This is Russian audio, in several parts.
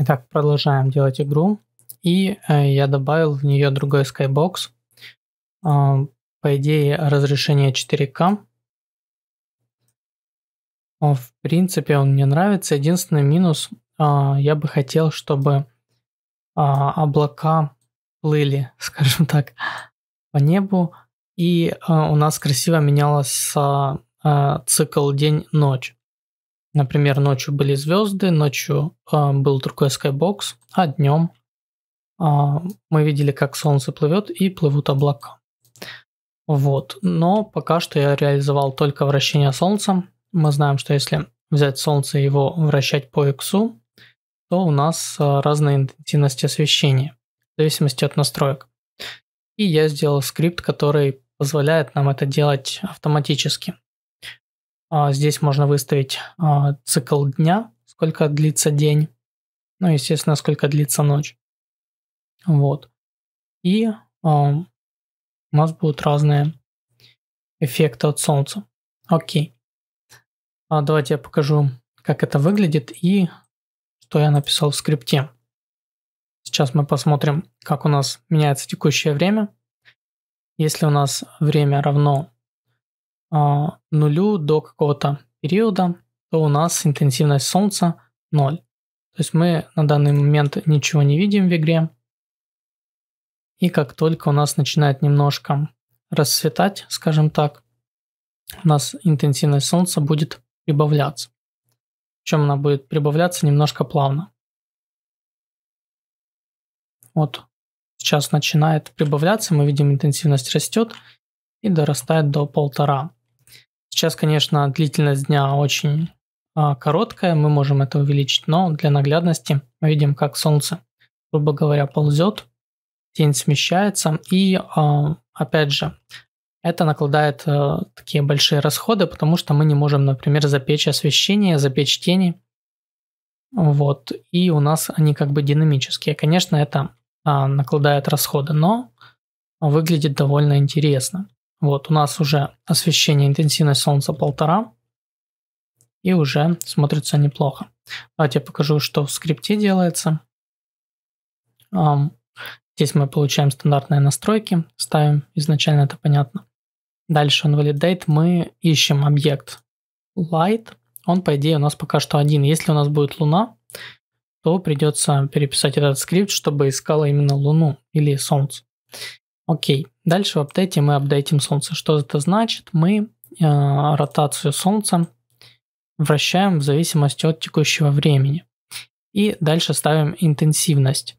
Итак, продолжаем делать игру. И э, я добавил в нее другой skybox. Э, по идее, разрешение 4К. В принципе, он мне нравится. Единственный минус, э, я бы хотел, чтобы э, облака плыли, скажем так, по небу. И э, у нас красиво менялся э, цикл день-ночь. Например, ночью были звезды, ночью э, был другой skybox, а днем э, мы видели, как солнце плывет и плывут облака. Вот. Но пока что я реализовал только вращение солнца. Мы знаем, что если взять солнце и его вращать по иксу, то у нас э, разная интенсивность освещения в зависимости от настроек. И я сделал скрипт, который позволяет нам это делать автоматически. А, здесь можно выставить а, цикл дня, сколько длится день, ну, естественно, сколько длится ночь. Вот. И а, у нас будут разные эффекты от солнца. Окей. давайте я покажу, как это выглядит и что я написал в скрипте. Сейчас мы посмотрим, как у нас меняется текущее время. Если у нас время равно а, нулю до какого-то периода, то у нас интенсивность солнца 0. То есть мы на данный момент ничего не видим в игре. И как только у нас начинает немножко расцветать, скажем так, у нас интенсивность солнца будет прибавляться. Причем она будет прибавляться немножко плавно. Вот сейчас начинает прибавляться, мы видим интенсивность растет и дорастает до полтора. Сейчас, конечно, длительность дня очень а, короткая, мы можем это увеличить, но для наглядности мы видим, как солнце, грубо говоря, ползет, тень смещается, и а, опять же, это накладает а, такие большие расходы, потому что мы не можем, например, запечь освещение, запечь тени, вот, и у нас они как бы динамические. Конечно, это а, накладает расходы, но выглядит довольно интересно. Вот у нас уже освещение, интенсивность солнца полтора. И уже смотрится неплохо. Давайте я покажу, что в скрипте делается. Здесь мы получаем стандартные настройки, ставим, изначально это понятно. Дальше он validate, мы ищем объект light, он по идее у нас пока что один. Если у нас будет луна, то придется переписать этот скрипт, чтобы искала именно луну или солнце. Окей, дальше в апдейте мы апдейтим Солнце. Что это значит? Мы э, ротацию Солнца вращаем в зависимости от текущего времени. И дальше ставим интенсивность.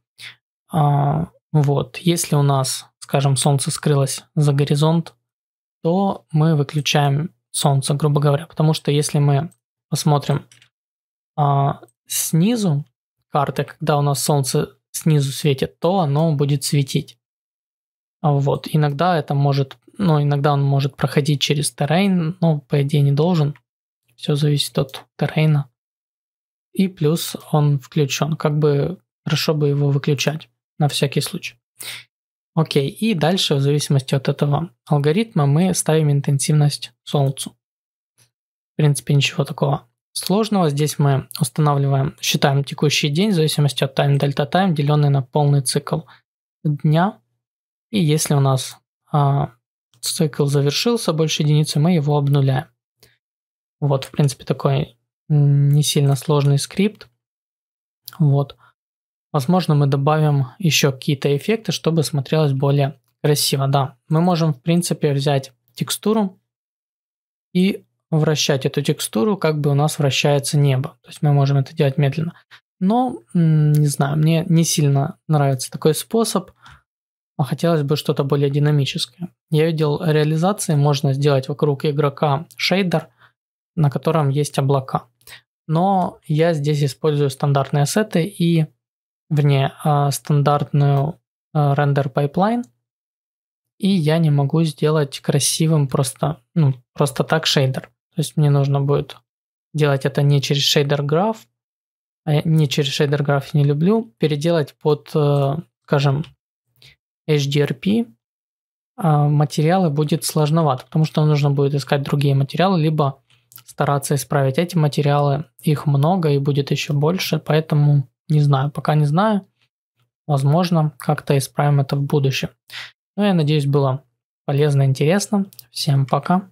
Э, вот, если у нас, скажем, Солнце скрылось за горизонт, то мы выключаем Солнце, грубо говоря. Потому что если мы посмотрим э, снизу карты, когда у нас Солнце снизу светит, то оно будет светить. Вот, иногда это может, ну, иногда он может проходить через террейн, но, по идее, не должен. Все зависит от террейна. И плюс он включен. Как бы хорошо бы его выключать на всякий случай. Окей, и дальше в зависимости от этого алгоритма мы ставим интенсивность солнцу. В принципе, ничего такого сложного. Здесь мы устанавливаем, считаем текущий день в зависимости от time delta time, деленный на полный цикл дня. И если у нас а, цикл завершился больше единицы, мы его обнуляем. Вот, в принципе, такой не сильно сложный скрипт. Вот. Возможно, мы добавим еще какие-то эффекты, чтобы смотрелось более красиво. Да, мы можем, в принципе, взять текстуру и вращать эту текстуру, как бы у нас вращается небо. То есть мы можем это делать медленно. Но, не знаю, мне не сильно нравится такой способ а хотелось бы что-то более динамическое. Я видел реализации, можно сделать вокруг игрока шейдер, на котором есть облака. Но я здесь использую стандартные ассеты и, вернее, а, стандартную а, рендер пайплайн, и я не могу сделать красивым просто, ну, просто так шейдер. То есть мне нужно будет делать это не через шейдер граф, а не через шейдер граф я не люблю, переделать под, э, скажем, HDRP а, материалы будет сложновато, потому что нужно будет искать другие материалы, либо стараться исправить эти материалы. Их много и будет еще больше, поэтому не знаю, пока не знаю. Возможно, как-то исправим это в будущем. Ну, я надеюсь, было полезно, интересно. Всем пока.